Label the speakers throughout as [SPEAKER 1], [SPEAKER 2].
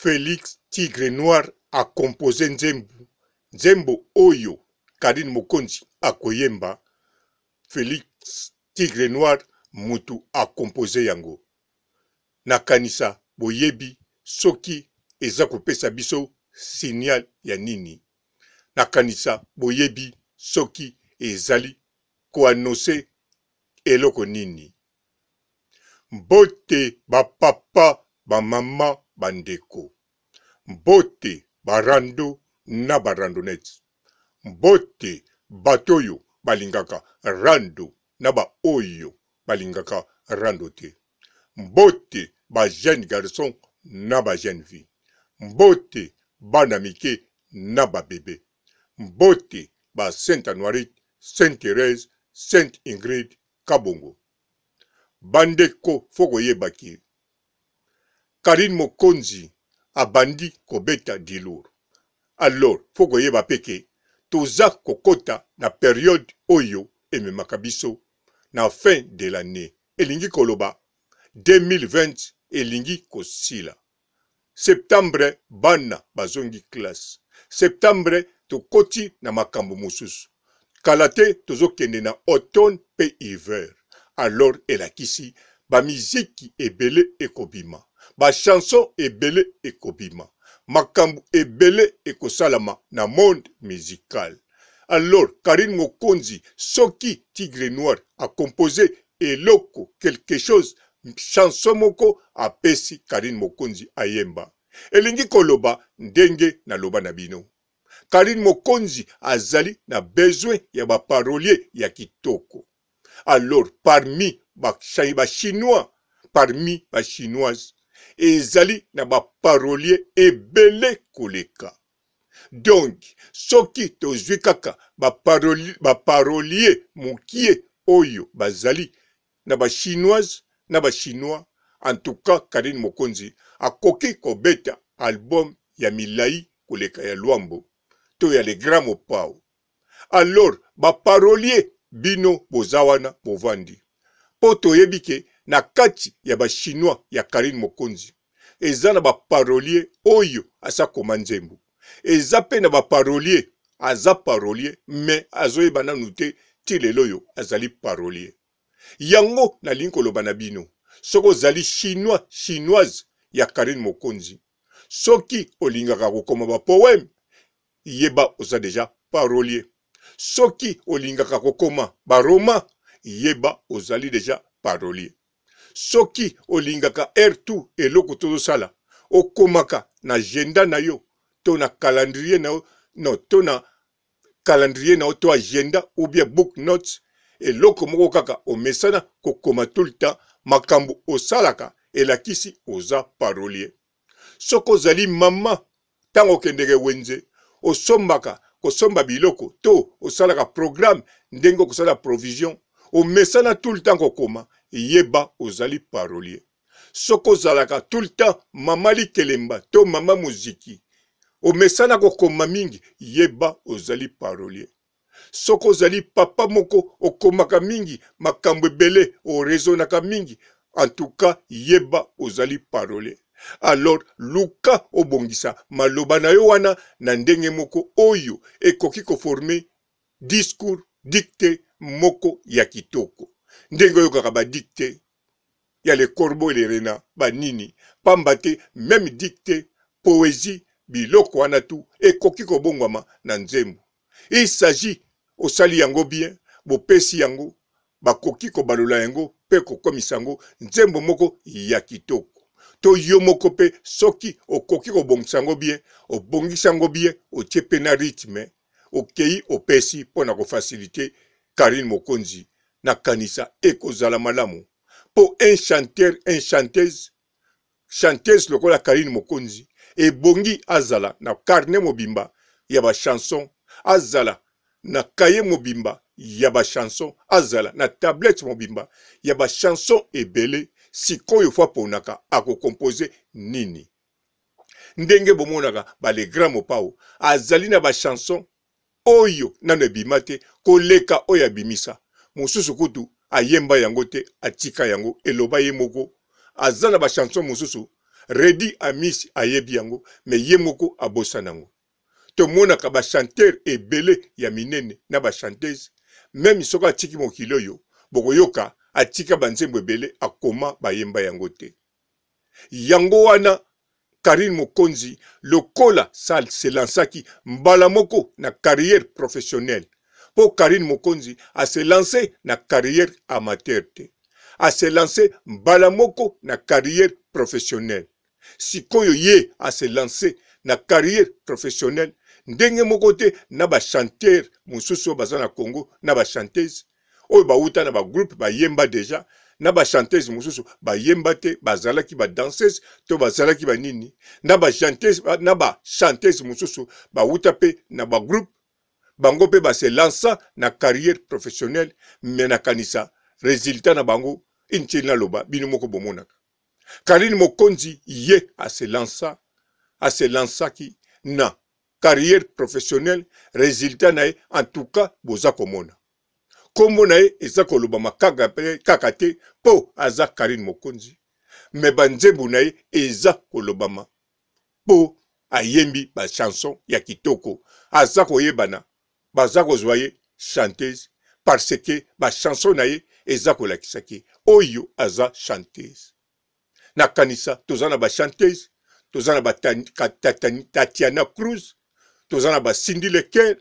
[SPEAKER 1] félix tigre noir akompoze nzembo nzembo oyo karine mokonzi akoyemba félix tigre noir motu akompoze yango nakanisa boyebi soki eza kopesa biso signal ya nini nakanisa boyebi soki ezali koanonse eloko nini mbote bapapa bamama bandeko mbote barando na barandonete mbote bato oyo balingaka rando na baoyo balingaka rando te mbote bajeune garçon na bajeune fille mbote bana mike na babebe mbote ba sainte anoirite sainte therese sainte ingrid kabongo bandeko fo koyeba ke karine mokonzi abandi kobeta diluru alors mpo koyeba mpe ke toza kokɔta na periode oyo ememaka biso na fin de lannée elingi koloba 2020 elingi kosila septembre bana bazongi klase septembre tokoti na makambo mosusu kala te tozokende na automne mpe hiver alors elakisi bamiziki ebele ekobima bashanson ebele ekobima makambo ebele ekosalama na monde musical alors karine mokonzi soki tigre noir akompose eloko quelque chose chanson moko apesi karine mokonzi ayemba elingi koloba ndenge naloba na bino karine mokonzi azali na besoin ya baparolier ya kitoko alors parmi bachinois parmi bachinoise ezali na baparolie ebele koleka donk soki tozwi kaka baparolie, baparolie mokie oyo bazali na bachinoise na bachinois antuka karine mokonzi akoki kobeta album ya milai koleka ya lwambo to ya le grand mopao alors baparolie bino boza wana bovandi mpo toyebi ke na kati ya bachinois ya karine mokonzi eza na baparolier oyo aza koma nzembo eza mpe na baparolier aza parolier me azoyeba nanu te ti lelo oyo azali parolier yango nalingi koloba na bino soki ozali chinois chinoise ya karine mokonzi soki olingaka kokoma bapoeme yeba oza deja parolier soki olingaka kokoma baroma yeba ozali deja parolier soki olingaka r tu eloko tozosala okomaka na agenda na yo to na calendrier na yo non to na calendrier na yo to agenda ou bien book notes eloko moko kaka omesana kokoma tout le temps makambo osalaka elakisi oza parolier soki ozali mama ntango okendeke wenze osombaka kosomba biloko to osalaka programe ndenge okosala provision omesana tout le temps kokoma yeba ozali parolier soki ozalaka tout le temps mama likelemba to mama moziki omesana kokoma mingi yeba ozali parolier soki ozali papa moko okomaka mingi makambo ebele orezonaka mingi antuka yeba ozali parolier alors luka obongisa maloba na yo wana na ndenge moko oyo ekoki koforme discours dicte moko ya kitoko ndenge oyokaka badikte ya lekorbo elerena banini pamba te meme dikte poésie biloko wana tu ekoki kobongwama na nzembo il s'agit osali yango bien bopesi yango bakoki kobalola yango mpe kokomisa yango nzembo moko ya kitoko to yo moko mpe soki okoki kobongisa yango bien obongisi yango bien otie mpe na rythme okei opesi mpo na kofasilite karine mokonzi na kanisa ekozala malamu mpo un chanteur un chanteuse chanteuse lokola karine mokonzi ebongi azala na karne mobimba ya bachanson azala na kaye mobimba ya bachanson azala na tablette mobimba ya bachanson ebele sikoyo fo aponaka akokompoze nini ndenge bomonaka balegrand mopao azali na bachanson oyo nano ebima te koleka oyo abimisa mosusu kutu ayemba yango te atika yango eloba ye moko aza na bachanson mosusu redi amisi ayebi yango me ye moko abosana yango tomonaka bachantere ebele ya minene na bachantese meme soko atiki mokili oyo bokoyoka atika banzembo ebele akoma bayemba yango te yango wana karine mokonzi lokola sal qui mbala moko na carrière professionnelle Pour karine mokonzi lancé na carrière amateur a se mbala moko na carrière professionnelle sikoyo ye lancé na carrière professionnelle ndenge mokote te na bas Bazana Kongo. Naba na congo na bachanteuse oyo bauta na yemba yemba na bachantese mosusu bayemba te bazalaki badansese to bazalaki banini na bachantese mosusu bawuta mpe na bagroupe bango mpe base lansa na carrière professionnelle me nakanisa résultat na bango intili naloba bino moko bomonaka karine mokonzi ye ase lansa ase lansaki na carrière professionnelle résultat na ye en tout cas boza komona nkombo na ye eza kolobama kaka, kaka te mpo aza karine mokonzi me banzembo na ye eza kolobama mpo ayembi bachanson ya kitoko aza koyebana baza kozwa ye chanteuse parce ke bachanson na ye eza kolakisaki oyo aza chanteuse na kanisa toza na bachanteuse toza na batatiana cruz toza na basindi leker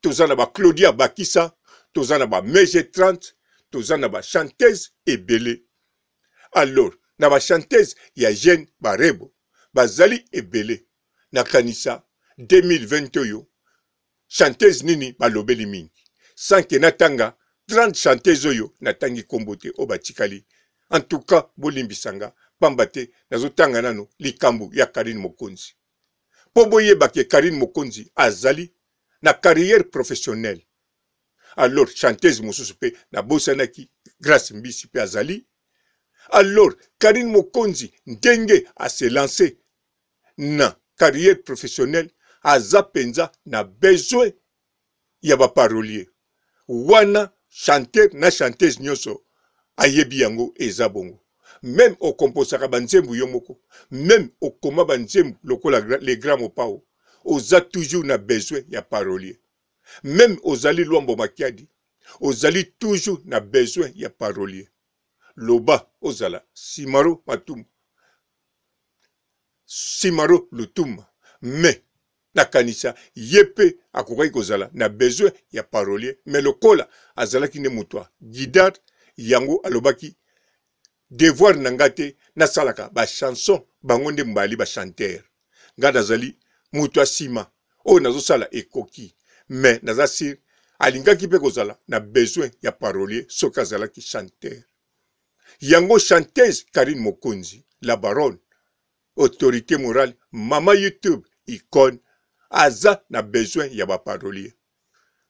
[SPEAKER 1] toza na baclaudia bakisa toza na bamege 30 toza na bachantese ebele alors na bachantese ya jeune barebo bazali ebele nakanisa 2020 oyo chantese nini balobeli mingi sanke natanga 30 chantese oyo natangi nkombo te oyo batikali en tout cas bolimbisanga pamba te nazotanga nano likambo ya karine mokonzi mpo boyebake karine mokonzi azali na carrière professionnelle alors chanteuse mosusu mpe nabosanaki grace mbisi mpe azali alors karine mokonzi ndenge aselanse na carriere professionnelle aza mpenza na besoin ya baparolier wana chanteur na chanteuse nyonso ayebi yango eza bongo meme okomposaka banzembo yo moko meme okoma banzembo lokola le grand mopao oza toujours na besoin ya parolier meme ozali lwambo makiadi ozali toujours na besoin ya parolier loba ozala simaro matumu simaro lutuma me nakanisa ye mpe akokaki kozala na besoin ya parolier me lokola azalaki nde moto ya guidare yango alobaki devoir na nga te nasalaka bachanson bango nde mbali bachantere ngai nazali moto ya nsima oyo nazosala ekoki me naza sire alingaki mpe kozala na besoin ya parolier soki azalaki chanteur yango chanteuse karine mokonzi la baronne autorité morale mama youtube icone aza na besoin ya baparolier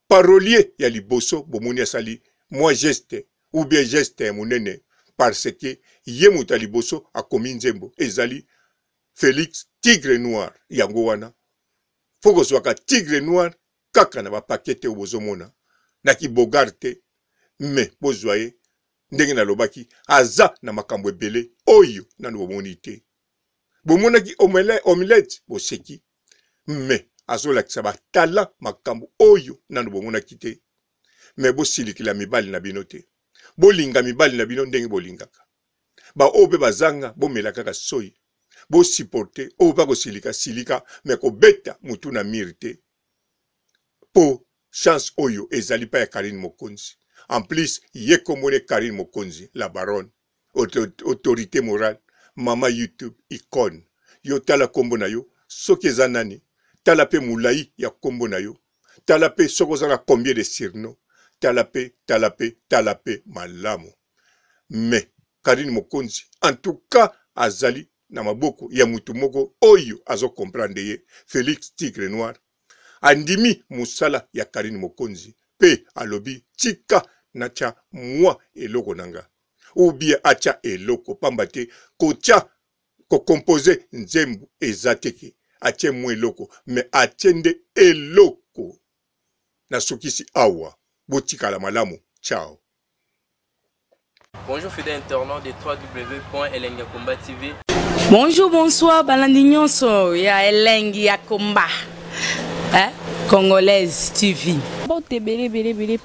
[SPEAKER 1] parolier ya liboso bomoni asali mwa geste ou bien geste ya monene parce ke ye moto ya liboso akomi nzembo ezali félix tigre noir yango wana fo kozwaka tigre noir kaka na bapake te oyo bozomona na kibogare te me bozwa ye ndenge nalobaki aza na makambo ebele oyo nano bomoni te bomonaki omelete boseki me azolakisa batala makambo oyo nano bomonaki te me bosilikila mibali na bino te bolinga mibali na bino ndenge bolingaka baoyo mpe bazanga bomela kaka soi bosiporte oyo mpe kosilika silika me kobeta motu na mire te mpo chance oyo ezali mpa ya karine mokonzi en plus ye komone karine mokonzi la baronne autorité morale mama youtube icone yo tala nkombo na yo soki eza nani tala mpe molai ya nkombo na yo tala mpe soki oza na combien de surno tala mpe tala mpe tala mpe malamu me karine mokonzi en tout cas azali na maboko ya motu moko oyo azokomprendre ye félix tigre noire andimi mosala ya karine mokonzi mpe alobi tika natya mwa eloko na nga ubie atya eloko pamba te kotya kokompoze nzembo eza teke atye mwa eloko me atye nde eloko nasukisi awa botikala malamu ciao Bonjour fidèle internaute de www.elengiakomba TV. Bonjour, bonsoir balandi nyonso ya Elengiakomba. hein? Congolaise TV.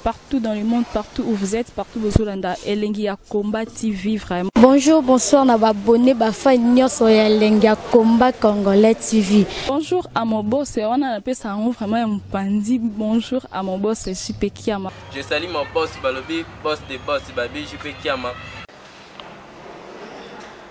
[SPEAKER 1] partout dans le monde, partout où vous êtes, partout où vous êtes, Elengi Combat TV vraiment. Bonjour, bonsoir, na abonné bafa nyoso ya Elengi Combat Congolais TV. Bonjour à mon boss, on a appelé ça vraiment un pandi. Bonjour à mon boss, Jipe Kiama. Je salue mon boss Balobi, boss de boss Babi Jipe Kiama.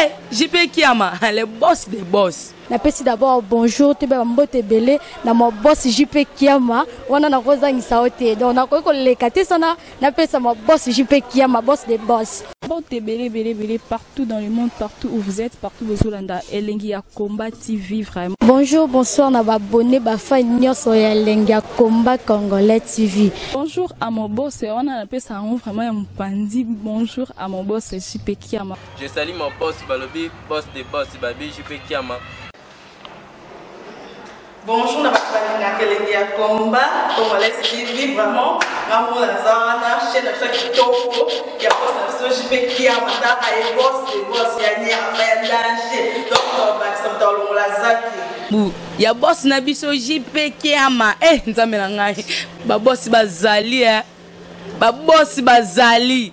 [SPEAKER 1] Eh, JP Kiama, le boss des boss. napesi d'abord bonjour toyebeba mbote ebele na mobosi jp kiama wana nakozangisa yo te donc nakoki koleka te sana napesa mobosi jp kiama boss de boss botte belé partout dans le monde, partout où vous êtes, partout où vous êtes. Elengi Combat TV vraiment. Bonjour, bonsoir, on a abonné Bafa Nyoso Elengi Combat Congolais TV. Bonjour à mon boss, on a appelé ça vraiment un pandi. Bonjour à mon boss, super Kiama. Je salue mon boss Balobi, boss de boss Babi JP Kiama. Bonjour, nakelengi ya combat congolais tv vraiment ngambo naza wana chaine na biso kitoko ya bos na biso jp kia mataka ye bos de bos ya nyama ya danger donc tobakisa moto alongola zaki ya bosi na biso jp kiama e eh, nzambe na ngai babosi bazali e eh. babosi bazali